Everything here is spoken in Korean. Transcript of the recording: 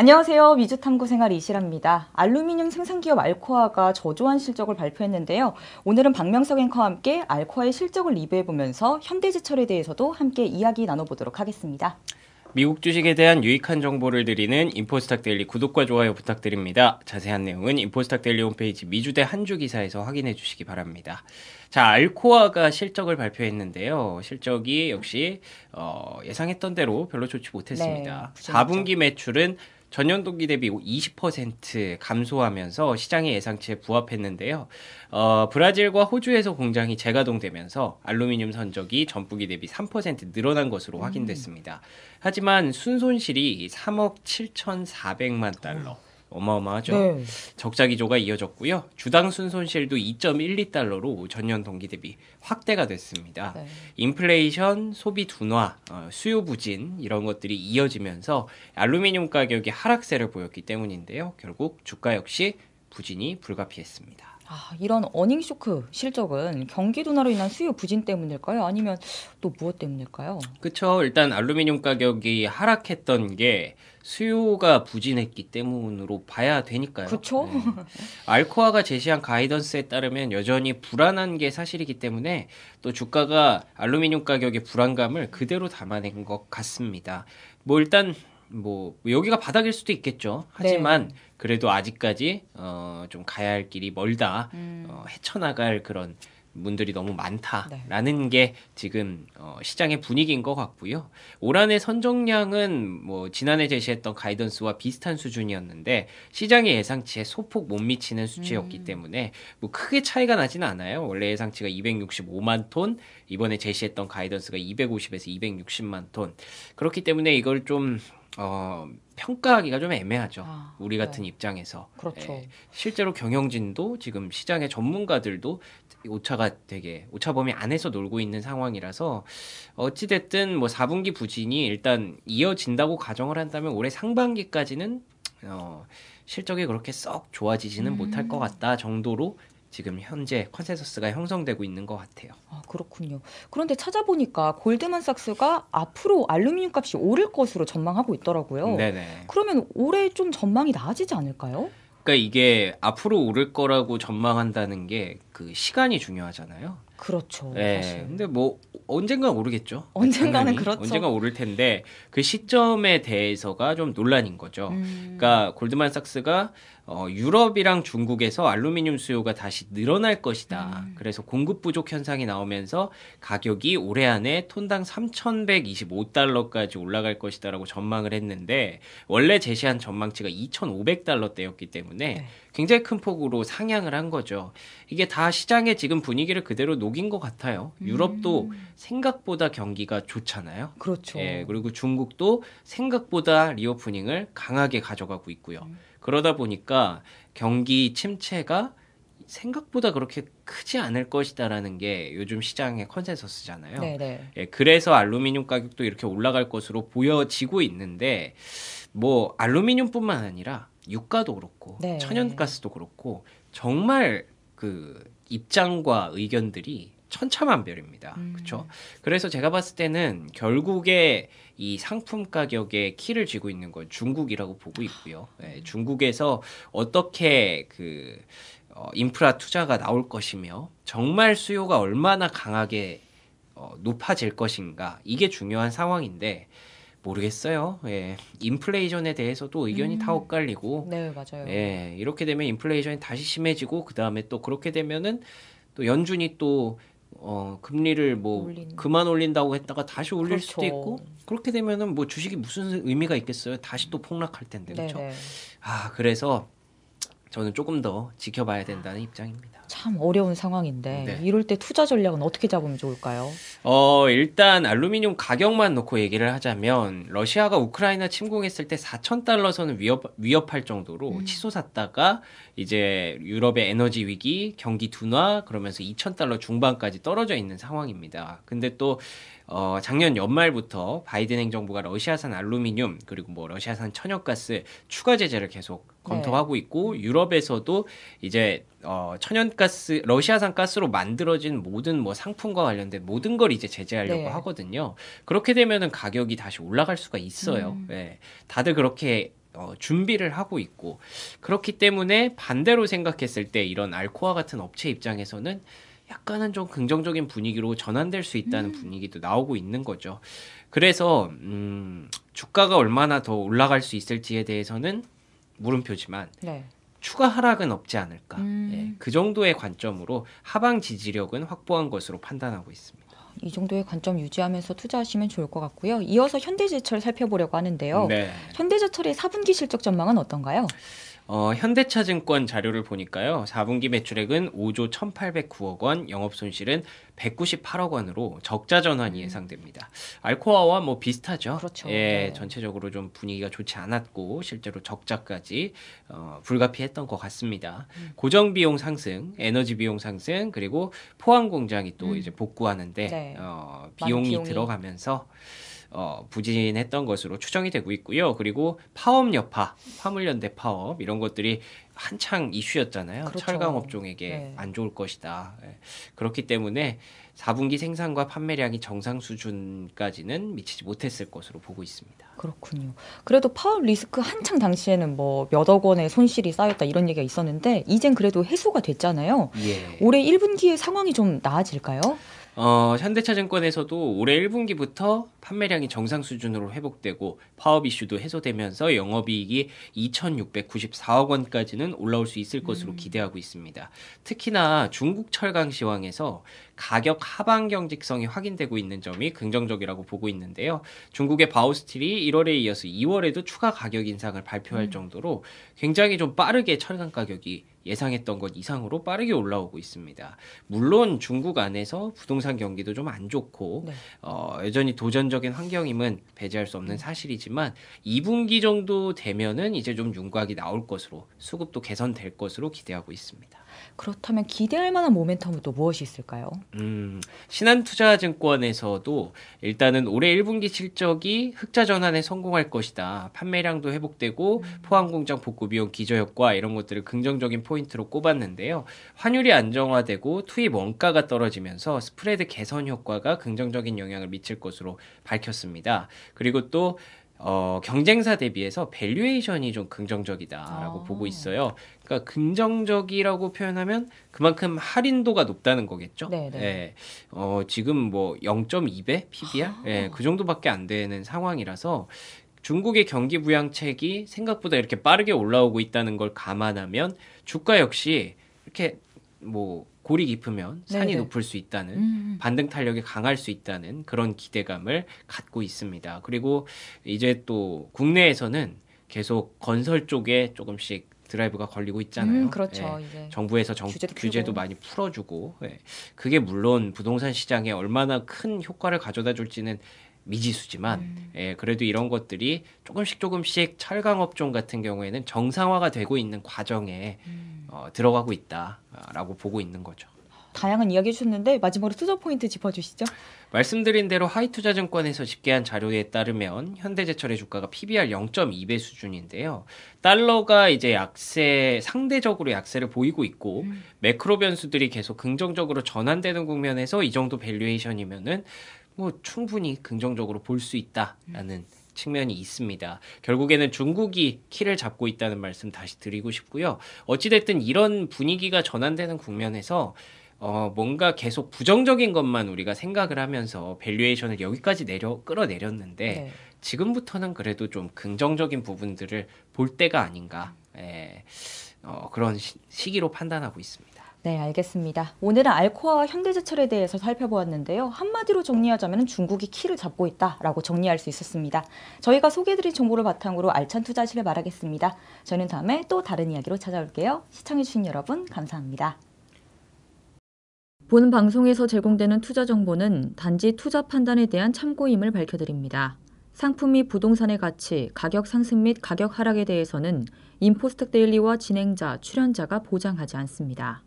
안녕하세요. 미주탐구 생활 이실합니다. 알루미늄 생산기업 알코아가 저조한 실적을 발표했는데요. 오늘은 박명석 앵커와 함께 알코아의 실적을 리뷰해보면서 현대지철에 대해서도 함께 이야기 나눠보도록 하겠습니다. 미국 주식에 대한 유익한 정보를 드리는 인포스탁 데일리 구독과 좋아요 부탁드립니다. 자세한 내용은 인포스탁 데일리 홈페이지 미주대 한주 기사에서 확인해 주시기 바랍니다. 자, 알코아가 실적을 발표했는데요. 실적이 역시 어, 예상했던 대로 별로 좋지 못했습니다. 네, 4분기 매출은 전년 동기 대비 20% 감소하면서 시장의 예상치에 부합했는데요. 어, 브라질과 호주에서 공장이 재가동되면서 알루미늄 선적이 전분기 대비 3% 늘어난 것으로 확인됐습니다. 음. 하지만 순손실이 3억 7,400만 달러. 오. 어마어마하죠. 네. 적자 기조가 이어졌고요. 주당 순손실도 2.12달러로 전년 동기 대비 확대가 됐습니다. 네. 인플레이션, 소비 둔화, 어, 수요 부진 이런 것들이 이어지면서 알루미늄 가격이 하락세를 보였기 때문인데요. 결국 주가 역시 부진이 불가피했습니다. 아, 이런 어닝 쇼크 실적은 경기 둔화로 인한 수요 부진 때문일까요? 아니면 또 무엇 때문일까요? 그렇죠. 일단 알루미늄 가격이 하락했던 게 수요가 부진했기 때문으로 봐야 되니까요. 그렇죠. 네. 알코아가 제시한 가이던스에 따르면 여전히 불안한 게 사실이기 때문에 또 주가가 알루미늄 가격의 불안감을 그대로 담아낸 것 같습니다. 뭐 일단 뭐 여기가 바닥일 수도 있겠죠. 네. 하지만 네. 그래도 아직까지 어, 좀 가야 할 길이 멀다. 음. 어, 헤쳐나갈 그런 분들이 너무 많다라는 네. 게 지금 어, 시장의 분위기인 것 같고요. 올 한 해 선정량은 뭐 지난해 제시했던 가이던스와 비슷한 수준이었는데 시장의 예상치에 소폭 못 미치는 수치였기 음. 때문에 뭐 크게 차이가 나지는 않아요. 원래 예상치가 265만 톤, 이번에 제시했던 가이던스가 250에서 260만 톤. 그렇기 때문에 이걸 좀 어, 평가하기가 좀 애매하죠. 아, 우리 네. 같은 네. 입장에서. 그렇죠. 예, 실제로 경영진도 지금 시장의 전문가들도 오차가 되게 오차범위 안에서 놀고 있는 상황이라서 어찌됐든 뭐 4분기 부진이 일단 이어진다고 가정을 한다면 올해 상반기까지는 어, 실적이 그렇게 썩 좋아지지는 음. 못할 것 음. 같다 정도로 지금 현재 컨센서스가 형성되고 있는 것 같아요. 아, 그렇군요. 그런데 찾아보니까 골드만삭스가 앞으로 알루미늄 값이 오를 것으로 전망하고 있더라고요. 네네. 그러면 올해 좀 전망이 나아지지 않을까요? 그러니까 이게 앞으로 오를 거라고 전망한다는 게 그 시간이 중요하잖아요. 그렇죠. 네. 사실. 근데 뭐 언젠가 오르겠죠. 언젠가는 당연히. 그렇죠. 언젠가 오를 텐데 그 시점에 대해서가 좀 논란인 거죠. 음... 그러니까 골드만삭스가 어, 유럽이랑 중국에서 알루미늄 수요가 다시 늘어날 것이다. 음. 그래서 공급 부족 현상이 나오면서 가격이 올해 안에 톤당 3,125달러까지 올라갈 것이다라고 전망을 했는데 원래 제시한 전망치가 2,500달러대였기 때문에 네. 굉장히 큰 폭으로 상향을 한 거죠. 이게 다 시장의 지금 분위기를 그대로 녹인 것 같아요. 유럽도 음. 생각보다 경기가 좋잖아요. 그렇죠. 예, 그리고 중국도 생각보다 리오프닝을 강하게 가져가고 있고요. 음. 그러다 보니까 경기 침체가 생각보다 그렇게 크지 않을 것이다라는 게 요즘 시장의 컨센서스잖아요. 네, 네. 예, 그래서 알루미늄 가격도 이렇게 올라갈 것으로 보여지고 있는데 뭐 알루미늄뿐만 아니라 유가도 그렇고 네. 천연가스도 그렇고 정말 그 입장과 의견들이 천차만별입니다. 음. 그렇죠? 그래서 제가 봤을 때는 결국에 이 상품 가격의 키를 쥐고 있는 건 중국이라고 보고 있고요. 네, 중국에서 어떻게 그 어, 인프라 투자가 나올 것이며 정말 수요가 얼마나 강하게 어, 높아질 것인가 이게 중요한 상황인데 모르겠어요. 예. 인플레이션에 대해서도 의견이 음. 다 엇갈리고. 네, 맞아요. 예. 이렇게 되면 인플레이션이 다시 심해지고 그다음에 또 그렇게 되면은 또 연준이 또어 금리를 뭐 올린. 그만 올린다고 했다가 다시 올릴 그렇죠. 수도 있고 그렇게 되면은 뭐 주식이 무슨 의미가 있겠어요? 다시 또 폭락할 텐데 네, 그렇죠? 네네. 아 그래서 저는 조금 더 지켜봐야 된다는 입장입니다. 참 어려운 상황인데 네. 이럴 때 투자 전략은 어떻게 잡으면 좋을까요? 어, 일단 알루미늄 가격만 놓고 얘기를 하자면 러시아가 우크라이나 침공했을 때 4천 달러 선을 위협 위협할 정도로 음. 치솟 샀다가 이제 유럽의 에너지 위기, 경기 둔화 그러면서 2천 달러 중반까지 떨어져 있는 상황입니다. 근데 또 어, 작년 연말부터 바이든 행정부가 러시아산 알루미늄 그리고 뭐 러시아산 천연가스 추가 제재를 계속 검토하고 네. 있고 유럽에서도 이제 어, 천연가스 러시아산 가스로 만들어진 모든 뭐 상품과 관련된 모든 걸 이제 제재하려고 네. 하거든요. 그렇게 되면은 가격이 다시 올라갈 수가 있어요. 음. 네. 다들 그렇게 어, 준비를 하고 있고 그렇기 때문에 반대로 생각했을 때 이런 알코아 같은 업체 입장에서는 약간은 좀 긍정적인 분위기로 전환될 수 있다는 음. 분위기도 나오고 있는 거죠. 그래서 음, 주가가 얼마나 더 올라갈 수 있을지에 대해서는 물음표지만 네. 추가 하락은 없지 않을까. 음. 예, 그 정도의 관점으로 하방 지지력은 확보한 것으로 판단하고 있습니다. 이 정도의 관점 유지하면서 투자하시면 좋을 것 같고요. 이어서 현대제철 살펴보려고 하는데요. 네. 현대제철의 4분기 실적 전망은 어떤가요? 어, 현대차증권 자료를 보니까요. 4분기 매출액은 5조 1,809억 원, 영업 손실은 198억 원으로 적자 전환이 음. 예상됩니다. 알코아와 뭐 비슷하죠. 그렇죠. 예, 네. 전체적으로 좀 분위기가 좋지 않았고 실제로 적자까지 어, 불가피했던 것 같습니다. 음. 고정 비용 상승, 에너지 비용 상승, 그리고 포항 공장이 또 음. 이제 복구하는데 네. 어, 비용이, 비용이 들어가면서 어, 부진했던 것으로 추정이 되고 있고요. 그리고 파업 여파, 화물연대 파업 이런 것들이 한창 이슈였잖아요. 그렇죠. 철강 업종에게 네. 안 좋을 것이다. 예. 그렇기 때문에 4분기 생산과 판매량이 정상 수준까지는 미치지 못했을 것으로 보고 있습니다. 그렇군요. 그래도 파업 리스크 한창 당시에는 뭐 몇억 원의 손실이 쌓였다 이런 얘기가 있었는데 이젠 그래도 해소가 됐잖아요. 예. 올해 1분기에 상황이 좀 나아질까요? 어, 현대차증권에서도 올해 1분기부터 판매량이 정상 수준으로 회복되고 파업 이슈도 해소되면서 영업이익이 2,694억 원까지는 올라올 수 있을 것으로 음. 기대하고 있습니다. 특히나 중국 철강 시황에서 가격 하방 경직성이 확인되고 있는 점이 긍정적이라고 보고 있는데요. 중국의 바우스틸이 1월에 이어서 2월에도 추가 가격 인상을 발표할 음. 정도로 굉장히 좀 빠르게 철강 가격이 예상했던 것 이상으로 빠르게 올라오고 있습니다. 물론 중국 안에서 부동산 경기도 좀 안 좋고 네. 어, 여전히 도전적인 환경임은 배제할 수 없는 음. 사실이지만 2분기 정도 되면은 이제 좀 윤곽이 나올 것으로 수급도 개선될 것으로 기대하고 있습니다. 그렇다면 기대할 만한 모멘텀은 또 무엇이 있을까요? 음, 신한투자증권에서도 일단은 올해 1분기 실적이 흑자 전환에 성공할 것이다. 판매량도 회복되고 음. 포항공장 복구 비용 기저 효과 이런 것들을 긍정적인 포인트 포인트로 꼽았는데요. 환율이 안정화되고 투입 원가가 떨어지면서 스프레드 개선 효과가 긍정적인 영향을 미칠 것으로 밝혔습니다. 그리고 또 어, 경쟁사 대비해서 밸류에이션이 좀 긍정적이다라고 아. 보고 있어요. 그러니까 긍정적이라고 표현하면 그만큼 할인도가 높다는 거겠죠. 네. 네. 예, 어, 지금 뭐 0.2배 PBR 아. 예, 그 정도밖에 안 되는 상황이라서 중국의 경기 부양책이 생각보다 이렇게 빠르게 올라오고 있다는 걸 감안하면 주가 역시 이렇게 뭐 골이 깊으면 네, 산이 네네. 높을 수 있다는 음, 음. 반등 탄력이 강할 수 있다는 그런 기대감을 갖고 있습니다. 그리고 이제 또 국내에서는 계속 건설 쪽에 조금씩 드라이브가 걸리고 있잖아요. 음, 그렇죠. 예, 정부에서 정, 규제도, 규제도 많이 풀어주고 예. 그게 물론 부동산 시장에 얼마나 큰 효과를 가져다 줄지는 미지수지만 음. 예, 그래도 이런 것들이 조금씩 조금씩 철강 업종 같은 경우에는 정상화가 되고 있는 과정에 음. 어, 들어가고 있다라고 보고 있는 거죠. 다양한 이야기 주셨는데 마지막으로 투자 포인트 짚어주시죠. 말씀드린 대로 하이투자증권에서 집계한 자료에 따르면 현대제철의 주가가 PBR 0.2배 수준인데요. 달러가 이제 약세 상대적으로 약세를 보이고 있고 음. 매크로 변수들이 계속 긍정적으로 전환되는 국면에서 이 정도 밸류에이션이면은 뭐 충분히 긍정적으로 볼 수 있다라는 측면이 있습니다. 결국에는 중국이 키를 잡고 있다는 말씀 다시 드리고 싶고요. 어찌됐든 이런 분위기가 전환되는 국면에서 어, 뭔가 계속 부정적인 것만 우리가 생각을 하면서 밸류에이션을 여기까지 내려 끌어내렸는데 네. 지금부터는 그래도 좀 긍정적인 부분들을 볼 때가 아닌가 에, 예, 어, 그런 시, 시기로 판단하고 있습니다. 네, 알겠습니다. 오늘은 알코아와 현대제철에 대해서 살펴보았는데요. 한마디로 정리하자면 중국이 키를 잡고 있다라고 정리할 수 있었습니다. 저희가 소개해드린 정보를 바탕으로 알찬 투자하시길 바라겠습니다. 저는 다음에 또 다른 이야기로 찾아올게요. 시청해주신 여러분 감사합니다. 본 방송에서 제공되는 투자 정보는 단지 투자 판단에 대한 참고임을 밝혀드립니다. 상품및 부동산의 가치, 가격 상승 및 가격 하락에 대해서는 인포스트 데일리와 진행자, 출연자가 보장하지 않습니다.